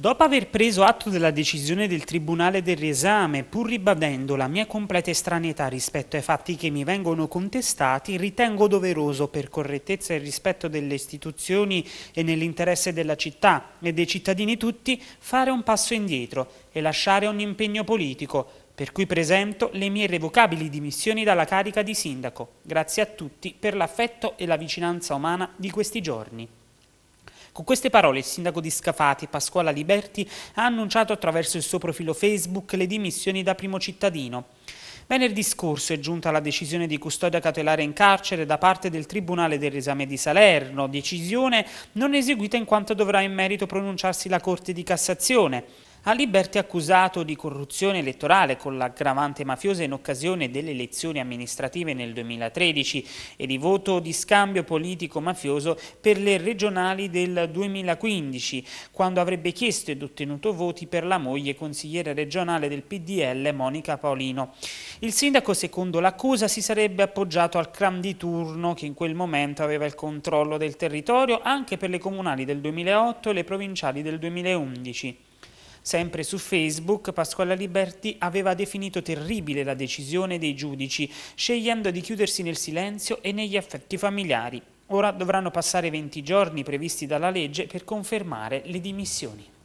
Dopo aver preso atto della decisione del Tribunale del riesame, pur ribadendo la mia completa estraneità rispetto ai fatti che mi vengono contestati, ritengo doveroso, per correttezza e rispetto delle istituzioni e nell'interesse della città e dei cittadini tutti, fare un passo indietro e lasciare ogni impegno politico, per cui presento le mie irrevocabili dimissioni dalla carica di sindaco. Grazie a tutti per l'affetto e la vicinanza umana di questi giorni. Con queste parole il sindaco di Scafati, Pasquale Liberti, ha annunciato attraverso il suo profilo Facebook le dimissioni da primo cittadino. Venerdì scorso è giunta la decisione di custodia cautelare in carcere da parte del Tribunale del Resame di Salerno, decisione non eseguita in quanto dovrà in merito pronunciarsi la Corte di Cassazione. Aliberti è accusato di corruzione elettorale con l'aggravante mafiosa in occasione delle elezioni amministrative nel 2013 e di voto di scambio politico-mafioso per le regionali del 2015, quando avrebbe chiesto ed ottenuto voti per la moglie consigliere regionale del PDL Monica Paolino. Il sindaco, secondo l'accusa, si sarebbe appoggiato al cram di turno che in quel momento aveva il controllo del territorio anche per le comunali del 2008 e le provinciali del 2011. Sempre su Facebook, Pasquale Liberti aveva definito terribile la decisione dei giudici, scegliendo di chiudersi nel silenzio e negli affetti familiari. Ora dovranno passare 20 giorni previsti dalla legge per confermare le dimissioni.